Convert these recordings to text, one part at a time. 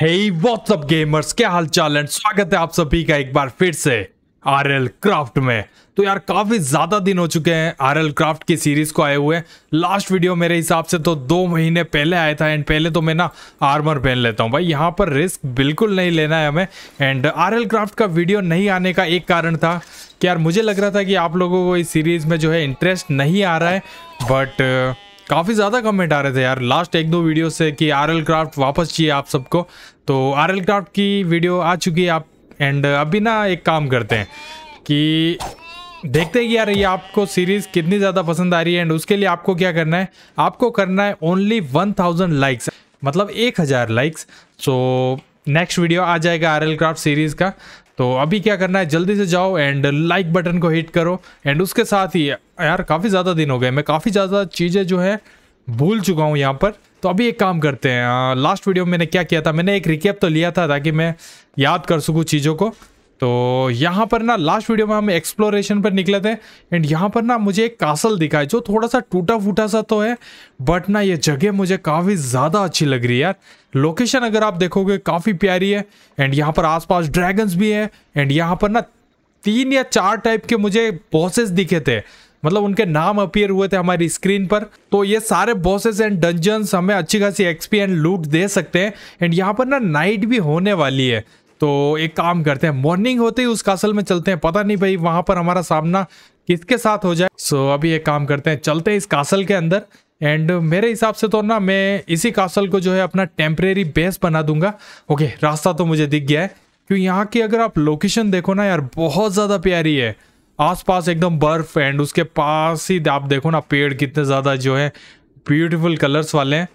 हे up gamers? क्या हाल चाल and स्वागत है आप सभी का एक बार फिर से आर एल क्राफ्ट में तो यार काफ़ी ज़्यादा दिन हो चुके हैं आर एल क्राफ्ट की सीरीज़ को आए हुए लास्ट वीडियो मेरे हिसाब से तो दो महीने पहले आया था एंड पहले तो मैं ना आर्मर पहन लेता हूँ भाई यहाँ पर रिस्क बिल्कुल नहीं लेना है हमें एंड आर एल क्राफ्ट का वीडियो नहीं आने का एक कारण था कि यार मुझे लग रहा था कि आप लोगों को इस सीरीज़ में जो है इंटरेस्ट नहीं आ रहा है बट काफ़ी ज़्यादा कमेंट आ रहे थे यार लास्ट एक दो वीडियो से कि आर एल क्राफ्ट वापस चाहिए आप सबको तो आर एल क्राफ्ट की वीडियो आ चुकी है आप एंड अभी ना एक काम करते हैं कि देखते हैं कि यार ये आपको सीरीज़ कितनी ज़्यादा पसंद आ रही है एंड उसके लिए आपको क्या करना है आपको करना है ओनली वन थाउजेंड लाइक्स मतलब एक हज़ार लाइक्स सो नेक्स्ट वीडियो आ जाएगा आर एल क्राफ्ट सीरीज़ का तो अभी क्या करना है जल्दी से जाओ एंड लाइक बटन को हिट करो एंड उसके साथ ही यार काफ़ी ज़्यादा दिन हो गए मैं काफ़ी ज़्यादा चीज़ें जो है भूल चुका हूँ यहाँ पर तो अभी एक काम करते हैं लास्ट वीडियो में मैंने क्या किया था मैंने एक रिकेप तो लिया था ताकि मैं याद कर सकूँ चीज़ों को तो यहाँ पर ना लास्ट वीडियो में हम एक्सप्लोरेशन पर निकले थे एंड यहाँ पर ना मुझे एक कासल दिखा है जो थोड़ा सा टूटा फूटा सा तो है बट ना ये जगह मुझे काफ़ी ज़्यादा अच्छी लग रही है यार लोकेशन अगर आप देखोगे काफ़ी प्यारी है एंड यहाँ पर आसपास ड्रैगन्स भी है एंड यहाँ पर ना तीन या चार टाइप के मुझे बॉसेस दिखे थे मतलब उनके नाम अपियर हुए थे हमारी स्क्रीन पर तो ये सारे बॉसेस एंड डंजन्स हमें अच्छी खासी एक्सपी एंड लूट दे सकते हैं एंड यहाँ पर ना नाइट भी होने वाली है तो एक काम करते हैं मॉर्निंग होते ही उस कासल में चलते हैं पता नहीं भाई वहां पर हमारा सामना किसके साथ हो जाए सो अभी एक काम करते हैं चलते हैं इस कासल के अंदर एंड मेरे हिसाब से तो ना मैं इसी कासल को जो है अपना टेम्परेरी बेस बना दूंगा ओके रास्ता तो मुझे दिख गया है क्योंकि यहाँ की अगर आप लोकेशन देखो ना यार बहुत ज़्यादा प्यारी है आसपास एकदम बर्फ एंड उसके पास ही आप देखो ना पेड़ कितने ज़्यादा जो है ब्यूटीफुल कलर्स वाले हैं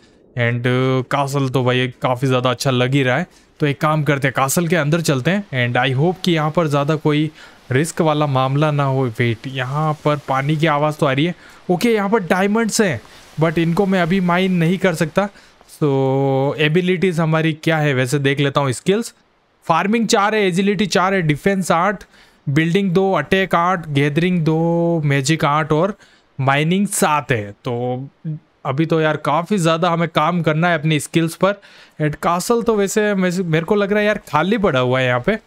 एंड कासल तो भाई काफ़ी ज़्यादा अच्छा लग ही रहा है तो एक काम करते हैं कासल के अंदर चलते हैं एंड आई होप कि यहाँ पर ज़्यादा कोई रिस्क वाला मामला ना हो वेट यहाँ पर पानी की आवाज़ तो आ रही है ओके यहाँ पर डायमंड्स हैं बट इनको मैं अभी माइन नहीं कर सकता सो so, एबिलिटीज़ हमारी क्या है वैसे देख लेता हूँ स्किल्स फार्मिंग चार है एजिलिटी चार है डिफेंस आठ बिल्डिंग दो अटैक आठ गैदरिंग दो मैजिक आठ और माइनिंग सात है तो अभी तो यार काफ़ी ज़्यादा हमें काम करना है अपनी स्किल्स पर एंड कासल तो वैसे मेरे को लग रहा है यार खाली पड़ा हुआ है यहाँ पे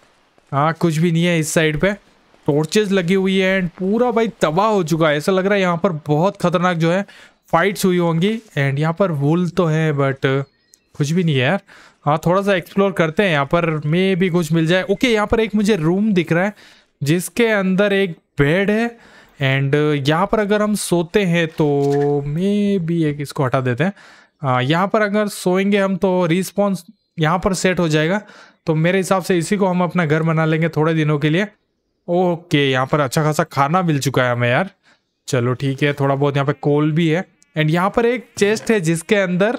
हाँ कुछ भी नहीं है इस साइड पे टॉर्चेज लगी हुई है एंड पूरा भाई तबाह हो चुका है ऐसा लग रहा है यहाँ पर बहुत खतरनाक जो है फाइट्स हुई होंगी एंड यहाँ पर वुल तो है बट कुछ भी नहीं है यार हाँ थोड़ा सा एक्सप्लोर करते हैं यहाँ पर मे भी कुछ मिल जाए ओके यहाँ पर एक मुझे रूम दिख रहा है जिसके अंदर एक बेड है एंड uh, यहाँ पर अगर हम सोते हैं तो मे भी एक इसको हटा देते हैं यहाँ पर अगर सोएंगे हम तो रिस्पॉन्स यहाँ पर सेट हो जाएगा तो मेरे हिसाब से इसी को हम अपना घर बना लेंगे थोड़े दिनों के लिए ओके यहाँ पर अच्छा खासा खाना मिल चुका है हमें यार चलो ठीक है थोड़ा बहुत यहाँ पे कोल भी है एंड यहाँ पर एक चेस्ट है जिसके अंदर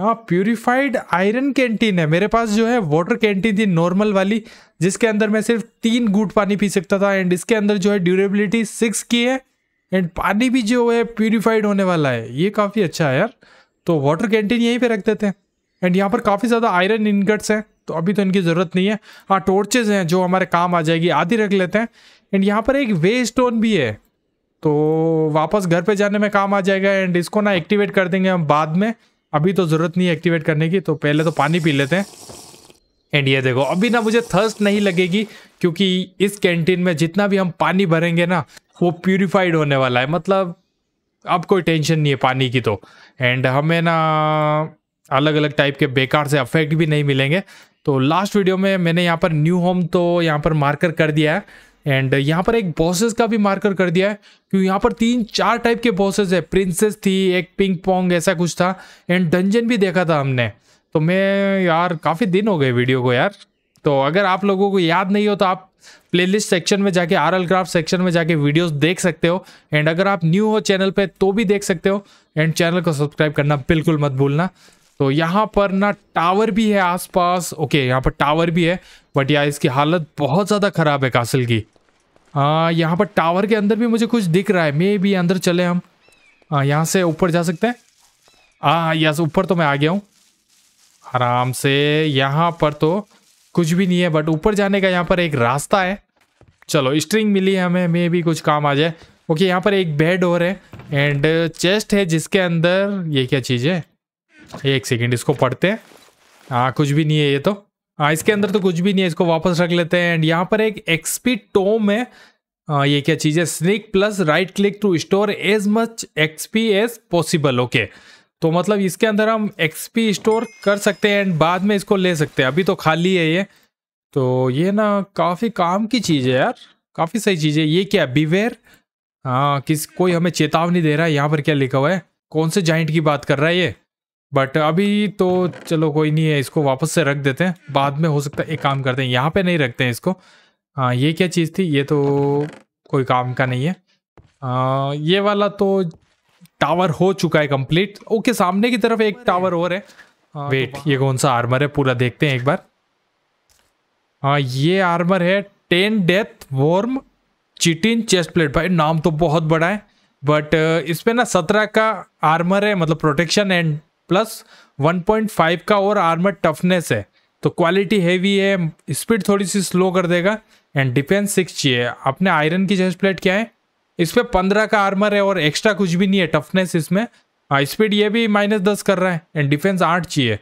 हाँ प्यूरिफाइड आयरन कैंटीन है मेरे पास जो है वाटर कैंटीन थी नॉर्मल वाली जिसके अंदर मैं सिर्फ तीन घूट पानी पी सकता था एंड इसके अंदर जो है ड्यूरेबिलिटी सिक्स की है एंड पानी भी जो है प्यूरिफाइड होने वाला है ये काफ़ी अच्छा है यार तो वाटर कैंटीन यहीं पे रख देते हैं एंड यहाँ पर काफ़ी ज़्यादा आयरन इनगट्स हैं तो अभी तो इनकी ज़रूरत नहीं है हाँ टोर्चेज हैं जो हमारे काम आ जाएगी आधी रख लेते हैं एंड यहाँ पर एक वे स्टोन भी है तो वापस घर पर जाने में काम आ जाएगा एंड इसको ना एक्टिवेट कर देंगे हम बाद में अभी तो ज़रूरत नहीं है एक्टिवेट करने की तो पहले तो पानी पी लेते हैं एंड ये देखो अभी ना मुझे थर्स्ट नहीं लगेगी क्योंकि इस कैंटीन में जितना भी हम पानी भरेंगे ना वो प्यूरिफाइड होने वाला है मतलब अब कोई टेंशन नहीं है पानी की तो एंड हमें ना अलग अलग टाइप के बेकार से अफेक्ट भी नहीं मिलेंगे तो लास्ट वीडियो में मैंने यहाँ पर न्यू होम तो यहाँ पर मार्कर कर दिया है एंड uh, यहाँ पर एक बॉसेस का भी मार्कर कर दिया है क्योंकि यहाँ पर तीन चार टाइप के बॉसेस है प्रिंसेस थी एक पिंग पोंग ऐसा कुछ था एंड डंजन भी देखा था हमने तो मैं यार काफ़ी दिन हो गए वीडियो को यार तो अगर आप लोगों को याद नहीं हो तो आप प्लेलिस्ट सेक्शन में जाके आर एल क्राफ्ट सेक्शन में जाके वीडियोस देख सकते हो एंड अगर आप न्यू हो चैनल पे तो भी देख सकते हो एंड चैनल को सब्सक्राइब करना बिल्कुल मत भूलना तो यहाँ पर ना टावर भी है आसपास ओके यहाँ पर टावर भी है बट यार इसकी हालत बहुत ज़्यादा ख़राब है कासिल की आ, हाँ, यहाँ पर टावर के अंदर भी मुझे कुछ दिख रहा है मे भी अंदर चले हम हाँ यहाँ से ऊपर जा सकते हैं हाँ, हाँ यस ऊपर तो मैं आ गया हूँ आराम से यहाँ पर तो कुछ भी नहीं है बट ऊपर जाने का यहाँ पर एक रास्ता है चलो स्ट्रिंग मिली है हमें मे भी कुछ काम आ जाए ओके यहाँ पर एक बेड और है एंड चेस्ट है जिसके अंदर ये क्या चीज़ है एक सेकेंड इसको पढ़ते हैं हाँ कुछ भी नहीं है ये तो हाँ इसके अंदर तो कुछ भी नहीं है इसको वापस रख लेते हैं एंड यहाँ पर एक एक्सपी टोम है आ, हाँ, ये क्या चीज़ है sneak plus right click to store as much XP as possible okay तो मतलब इसके अंदर हम एक्सपी स्टोर कर सकते हैं एंड बाद में इसको ले सकते हैं अभी तो खाली है ये तो ये ना काफ़ी काम की चीज़ है यार काफ़ी सही चीज़ है ये क्या बीवेयर हाँ किस कोई हमें चेतावनी दे रहा है यहाँ पर क्या लिखा हुआ है कौन से जॉइंट की बात कर रहा है ये बट अभी तो चलो कोई नहीं है इसको वापस से रख देते हैं बाद में हो सकता है एक काम करते हैं यहाँ पे नहीं रखते हैं इसको हाँ ये क्या चीज़ थी ये तो कोई काम का नहीं है आ, ये वाला तो टावर हो चुका है कंप्लीट ओके सामने की तरफ एक टावर और है आ, वेट तो ये कौन सा आर्मर है पूरा देखते हैं एक बार हाँ ये आर्मर है ten death worm chitin chest plate भाई नाम तो बहुत बड़ा है बट इसमें ना सत्रह का आर्मर है मतलब प्रोटेक्शन एंड प्लस 1.5 का और आर्मर टफनेस है तो क्वालिटी हैवी है स्पीड थोड़ी सी स्लो कर देगा एंड डिफेंस सिक्स चाहिए अपने आयरन की चेस्ट प्लेट क्या है इस पर पंद्रह का आर्मर है और एक्स्ट्रा कुछ भी नहीं है टफनेस इसमें स्पीड ये भी माइनस दस कर रहा है एंड डिफेंस आठ चाहिए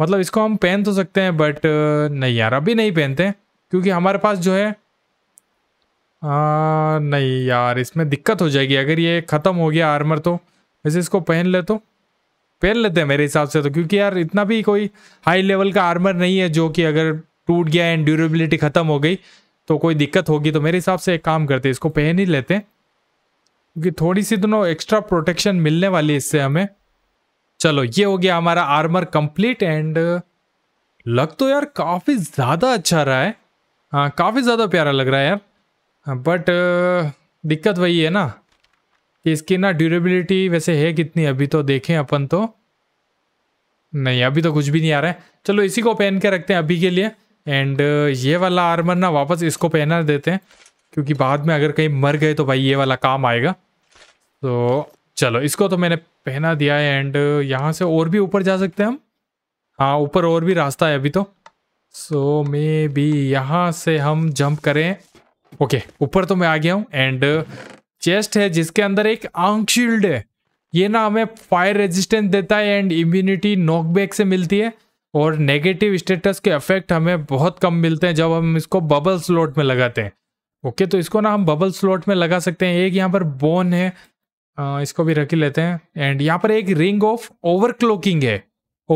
मतलब इसको हम पहन तो सकते हैं बट नहीं यार अभी नहीं पहनते क्योंकि हमारे पास जो है आ, नहीं यार इसमें दिक्कत हो जाएगी अगर ये ख़त्म हो गया आर्मर तो वैसे इसको पहन ले तो पहन लेते हैं मेरे हिसाब से तो क्योंकि यार इतना भी कोई हाई लेवल का आर्मर नहीं है जो कि अगर टूट गया एंड ड्यूरेबिलिटी ख़त्म हो गई तो कोई दिक्कत होगी तो मेरे हिसाब से एक काम करते हैं इसको पहन ही लेते हैं क्योंकि थोड़ी सी दोनों एक्स्ट्रा प्रोटेक्शन मिलने वाली है इससे हमें चलो ये हो गया हमारा आर्मर कंप्लीट एंड लग तो यार काफ़ी ज़्यादा अच्छा रहा है हाँ काफ़ी ज़्यादा प्यारा लग रहा है यार बट हाँ, दिक्कत वही है ना कि इसकी ना ड्यूरेबिलिटी वैसे है कितनी अभी तो देखें अपन तो नहीं अभी तो कुछ भी नहीं आ रहा है चलो इसी को पहन के रखते हैं अभी के लिए एंड ये वाला आर्मर ना वापस इसको पहना देते हैं क्योंकि बाद में अगर कहीं मर गए तो भाई ये वाला काम आएगा तो चलो इसको तो मैंने पहना दिया है एंड यहाँ से और भी ऊपर जा सकते हैं हम हाँ ऊपर और भी रास्ता है अभी तो सो मे बी यहाँ से हम जंप करें ओके ऊपर तो मैं आ गया हूँ एंड चेस्ट है जिसके अंदर एक आंकशील्ड शील्ड है ये ना हमें फायर रेजिस्टेंस देता है एंड इम्यूनिटी नॉकबैक से मिलती है और नेगेटिव स्टेटस के अफेक्ट हमें बहुत कम मिलते हैं जब हम इसको बबल स्लॉट में लगाते हैं ओके तो इसको ना हम बबल स्लॉट में लगा सकते हैं एक यहाँ पर बोन है आ, इसको भी रख ही लेते हैं एंड यहाँ पर एक रिंग ऑफ ओवरक्लॉकिंग है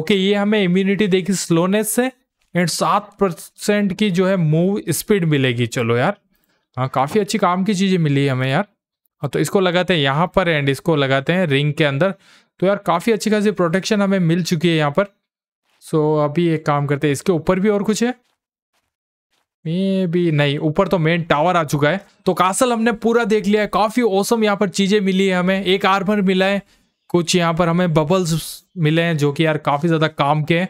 ओके ये हमें इम्यूनिटी देगी स्लोनेस से एंड सात परसेंट की जो है मूव स्पीड मिलेगी चलो यार हाँ काफ़ी अच्छी काम की चीज़ें मिली हमें यार हाँ तो इसको लगाते हैं यहाँ पर एंड इसको लगाते हैं रिंग के अंदर तो यार काफ़ी अच्छी खासी प्रोटेक्शन हमें मिल चुकी है यहाँ पर सो अभी एक काम करते हैं इसके ऊपर भी और कुछ है मे भी नहीं ऊपर तो मेन टावर आ चुका है तो कासल हमने पूरा देख लिया है काफ़ी औसम यहाँ पर चीज़ें मिली है हमें एक आर्मर मिला है कुछ यहाँ पर हमें बबल्स मिले हैं जो कि यार काफ़ी ज़्यादा काम के हैं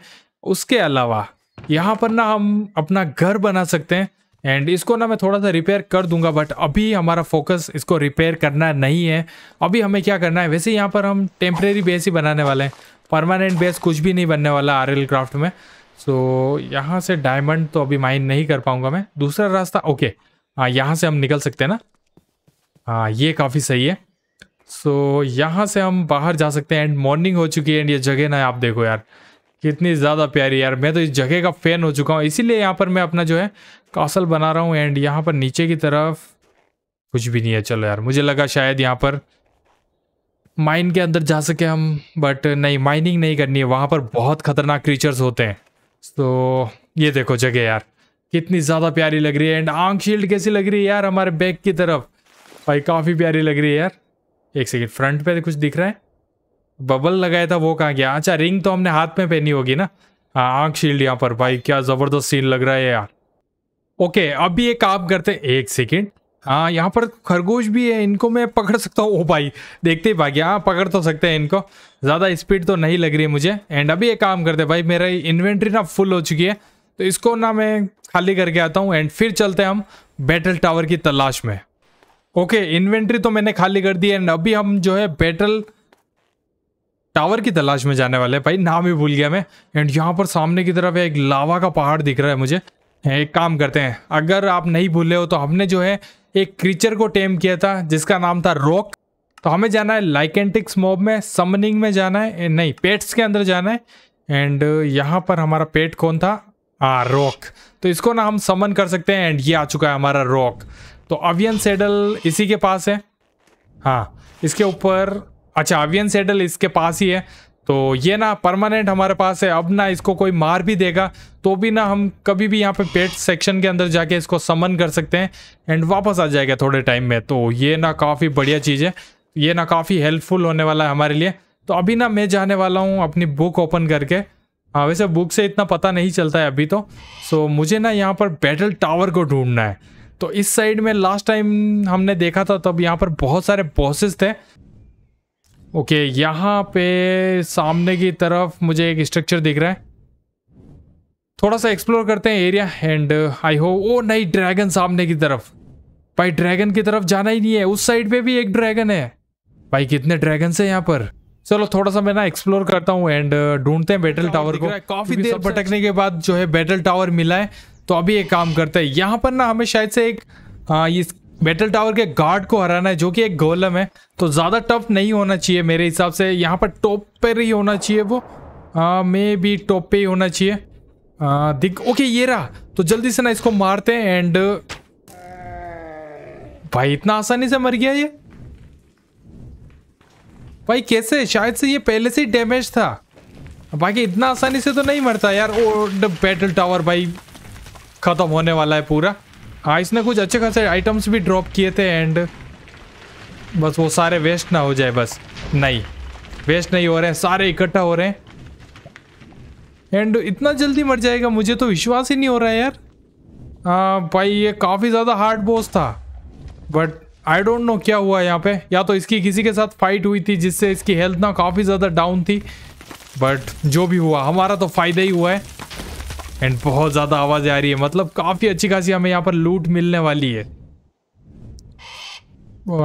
उसके अलावा यहाँ पर ना हम अपना घर बना सकते हैं एंड इसको ना मैं थोड़ा सा रिपेयर कर दूंगा बट अभी हमारा फोकस इसको रिपेयर करना नहीं है अभी हमें क्या करना है वैसे यहाँ पर हम टेम्प्रेरी बेस ही बनाने वाले हैं परमानेंट बेस कुछ भी नहीं बनने वाला आर क्राफ्ट में सो so, यहाँ से डायमंड तो अभी माइन नहीं कर पाऊंगा मैं दूसरा रास्ता ओके हाँ यहाँ से हम निकल सकते हैं ना हाँ ये काफ़ी सही है सो so, यहाँ से हम बाहर जा सकते हैं एंड मॉर्निंग हो चुकी है एंड ये जगह ना आप देखो यार कितनी ज़्यादा प्यारी यार मैं तो इस जगह का फ़ैन हो चुका हूँ इसीलिए यहाँ पर मैं अपना जो है कासल बना रहा हूँ एंड यहाँ पर नीचे की तरफ कुछ भी नहीं है चलो यार मुझे लगा शायद यहाँ पर माइन के अंदर जा सके हम बट नहीं माइनिंग नहीं करनी है वहाँ पर बहुत खतरनाक क्रीचर्स होते हैं तो ये देखो जगह यार कितनी ज़्यादा प्यारी लग रही है एंड आंख शील्ड कैसी लग रही है यार हमारे बैक की तरफ भाई काफ़ी प्यारी लग रही है यार एक सेकेंड फ्रंट पर कुछ दिख रहा है बबल लगाया था वो कहाँ गया अच्छा रिंग तो हमने हाथ में पहनी होगी ना हाँ आँख शील्ड यहाँ पर भाई क्या ज़बरदस्त सीन लग रहा है यार ओके अभी एक काम करते एक सेकेंड हाँ यहाँ पर खरगोश भी है इनको मैं पकड़ सकता हूँ ओ भाई देखते ही भाग्य हाँ पकड़ तो सकते हैं इनको ज़्यादा स्पीड तो नहीं लग रही है मुझे एंड अभी एक काम करते भाई मेरा इन्वेंट्री ना फुल हो चुकी है तो इसको ना मैं खाली करके आता हूँ एंड फिर चलते हैं हम बैटल टावर की तलाश में ओके इन्वेंट्री तो मैंने खाली कर दी एंड अभी हम जो है बैटल टावर की तलाश में जाने वाले हैं भाई नाम ही भूल गया मैं एंड यहाँ पर सामने की तरफ एक लावा का पहाड़ दिख रहा है मुझे एक काम करते हैं अगर आप नहीं भूले हो तो हमने जो है एक क्रीचर को टेम किया था जिसका नाम था रॉक तो हमें जाना है लाइकेंटिक्स मोब में समनिंग में जाना है नहीं पेट्स के अंदर जाना है एंड यहाँ पर हमारा पेट कौन था हाँ रॉक तो इसको ना हम समन कर सकते हैं एंड ये आ चुका है हमारा रॉक तो अवियन सेडल इसी के पास है हाँ इसके ऊपर अच्छा अवियन सेडल इसके पास ही है तो ये ना परमानेंट हमारे पास है अब ना इसको कोई मार भी देगा तो भी ना हम कभी भी यहाँ पे पेट सेक्शन के अंदर जाके इसको समन कर सकते हैं एंड वापस आ जाएगा थोड़े टाइम में तो ये ना काफ़ी बढ़िया चीज़ है ये ना काफ़ी हेल्पफुल होने वाला है हमारे लिए तो अभी ना मैं जाने वाला हूँ अपनी बुक ओपन करके हाँ वैसे बुक से इतना पता नहीं चलता है अभी तो सो मुझे ना यहाँ पर बैटल टावर को ढूंढना है तो इस साइड में लास्ट टाइम हमने देखा था तब यहाँ पर बहुत सारे बॉसेस थे ओके okay, यहाँ पे सामने की तरफ मुझे एक स्ट्रक्चर दिख रहा है थोड़ा सा एक्सप्लोर करते हैं एरिया एंड आई होप ओ नहीं ड्रैगन सामने की तरफ भाई ड्रैगन की तरफ जाना ही नहीं है उस साइड पे भी एक ड्रैगन है भाई कितने ड्रैगन है यहाँ पर चलो थोड़ा सा मैं ना एक्सप्लोर करता हूँ एंड uh, ढूंढते हैं बैटल टावर को काफी देर भटकने के बाद जो है बैटल टावर मिला है तो अभी एक काम करते हैं यहाँ पर ना हमें शायद से एक आ, हाँ, इस बैटल टावर के गार्ड को हराना है जो कि एक गोलम है तो ज़्यादा टफ नहीं होना चाहिए मेरे हिसाब से यहाँ पर टॉप पर ही होना चाहिए वो मे बी टॉप पे ही होना चाहिए दिख ओके ये रहा तो जल्दी से ना इसको मारते हैं एंड भाई इतना आसानी से मर गया ये भाई कैसे शायद से ये पहले से ही डैमेज था बाकी इतना आसानी से तो नहीं मरता यार ओल्ड बैटल टावर भाई ख़त्म होने वाला है पूरा हाँ इसने कुछ अच्छे खासे आइटम्स भी ड्रॉप किए थे एंड बस वो सारे वेस्ट ना हो जाए बस नहीं वेस्ट नहीं हो रहे हैं सारे इकट्ठा हो रहे हैं एंड इतना जल्दी मर जाएगा मुझे तो विश्वास ही नहीं हो रहा है यार आ, भाई ये काफ़ी ज़्यादा हार्ड बोस था बट आई डोंट नो क्या हुआ यहाँ पे या तो इसकी किसी के साथ फाइट हुई थी जिससे इसकी हेल्थ ना काफ़ी ज़्यादा डाउन थी बट जो भी हुआ हमारा तो फ़ायदा ही हुआ है एंड बहुत ज़्यादा आवाज आ रही है मतलब काफ़ी अच्छी खासी हमें यहाँ पर लूट मिलने वाली है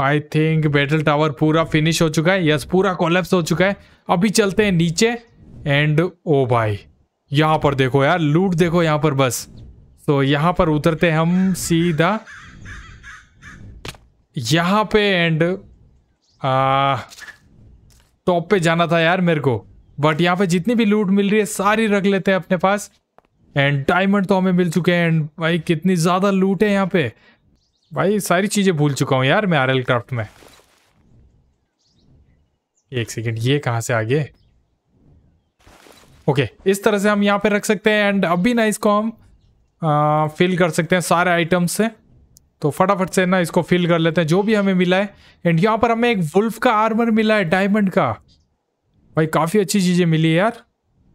आई थिंक बैटल टावर पूरा फिनिश हो चुका है यस पूरा कोलेप्स हो चुका है अभी चलते हैं नीचे एंड ओ oh भाई यहाँ पर देखो यार लूट देखो यहाँ पर बस तो यहाँ पर उतरते हैं हम सीधा यहाँ पे एंड टॉप पे जाना था यार मेरे को बट यहाँ पे जितनी भी लूट मिल रही है सारी रख लेते हैं अपने पास एंड डायमंड तो हमें मिल चुके हैं एंड भाई कितनी ज़्यादा लूट है यहाँ पे भाई सारी चीज़ें भूल चुका हूँ यार मैं आर क्राफ्ट में एक सेकेंड ये कहाँ से आगे ओके okay, इस तरह से हम यहाँ पे रख सकते हैं एंड अभी ना इसको हम फिल कर सकते हैं सारे आइटम्स से तो फटाफट से ना इसको फिल कर लेते हैं जो भी हमें मिला है एंड यहाँ पर हमें एक वुल्फ का आर्मर मिला है डायमंड का भाई काफ़ी अच्छी चीज़ें मिली है यार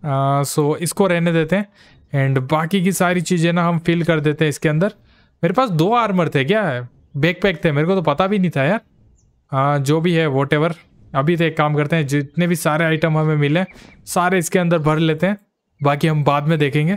आ, सो इसको रहने देते हैं एंड बाकी की सारी चीज़ें ना हम फिल कर देते हैं इसके अंदर मेरे पास दो आर्मर थे क्या बैक पैक थे मेरे को तो पता भी नहीं था यार हाँ जो भी है वॉट अभी तो एक काम करते हैं जितने भी सारे आइटम हमें मिले सारे इसके अंदर भर लेते हैं बाकी हम बाद में देखेंगे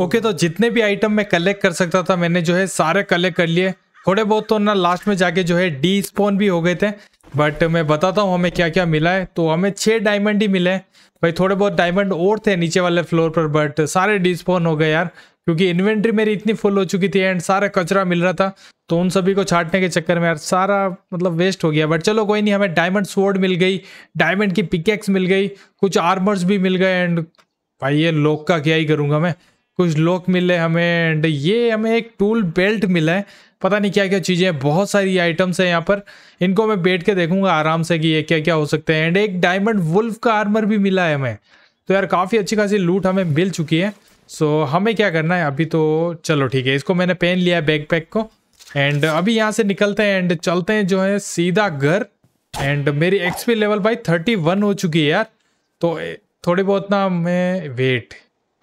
ओके okay, तो जितने भी आइटम मैं कलेक्ट कर सकता था मैंने जो है सारे कलेक्ट कर लिए थोड़े बहुत तो ना लास्ट में जाके जो है डी स्पोन भी हो गए थे बट मैं बताता हूँ हमें क्या क्या मिला है तो हमें छः डायमंड ही मिले भाई थोड़े बहुत डायमंड और थे नीचे वाले फ्लोर पर बट सारे डिस्पोन हो गए यार क्योंकि इन्वेंट्री मेरी इतनी फुल हो चुकी थी एंड सारा कचरा मिल रहा था तो उन सभी को छाटने के चक्कर में यार सारा मतलब वेस्ट हो गया बट चलो कोई नहीं हमें डायमंड स्वॉर्ड मिल गई डायमंड की पिकेक्स मिल गई कुछ आर्मर्स भी मिल गए एंड भाई ये लोक का क्या ही करूँगा मैं कुछ लोक मिले हमें एंड ये हमें एक टूल बेल्ट मिला है पता नहीं क्या क्या चीज़ें हैं बहुत सारी आइटम्स हैं यहाँ पर इनको मैं बैठ के देखूंगा आराम से कि ये क्या क्या हो सकते हैं एंड एक डायमंड वुल्फ का आर्मर भी मिला है हमें तो यार काफ़ी अच्छी खासी लूट हमें मिल चुकी है सो so, हमें क्या करना है अभी तो चलो ठीक है इसको मैंने पहन लिया है बैकपैक को एंड अभी यहाँ से निकलते हैं एंड चलते हैं जो है सीधा घर एंड मेरी एक्सपी लेवल भाई थर्टी वन हो चुकी है यार तो थोड़ी बहुत ना मैं वेट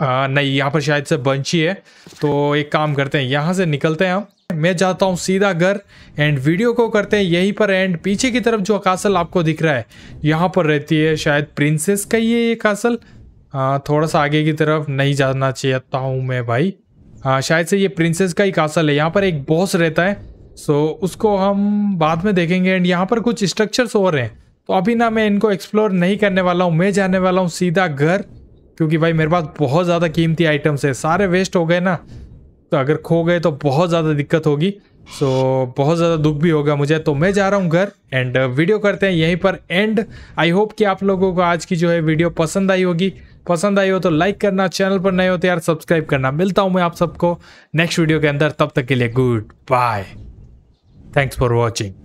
आ, नहीं यहाँ पर शायद से बंची है तो एक काम करते हैं यहाँ से निकलते हैं हम मैं जाता हूँ सीधा घर एंड वीडियो को करते हैं यहीं पर एंड पीछे की तरफ जो कासल आपको दिख रहा है यहाँ पर रहती है शायद प्रिंसेस का ही है ये कासल आ, थोड़ा सा आगे की तरफ नहीं जाना चाहता हूँ मैं भाई आ, शायद से ये प्रिंसेस का ही कासल है यहाँ पर एक बॉस रहता है सो उसको हम बाद में देखेंगे एंड यहाँ पर कुछ स्ट्रक्चर्स और हैं तो अभी ना मैं इनको एक्सप्लोर नहीं करने वाला हूँ मैं जाने वाला हूँ सीधा घर क्योंकि भाई मेरे पास बहुत ज़्यादा कीमती आइटम्स है सारे वेस्ट हो गए ना तो अगर खो गए तो बहुत ज़्यादा दिक्कत होगी सो so, बहुत ज़्यादा दुख भी होगा मुझे तो मैं जा रहा हूँ घर एंड वीडियो uh, करते हैं यहीं पर एंड आई होप कि आप लोगों को आज की जो है वीडियो पसंद आई होगी पसंद आई हो तो लाइक करना चैनल पर नए हो तो यार सब्सक्राइब करना मिलता हूँ मैं आप सबको नेक्स्ट वीडियो के अंदर तब तक के लिए goodbye thanks for watching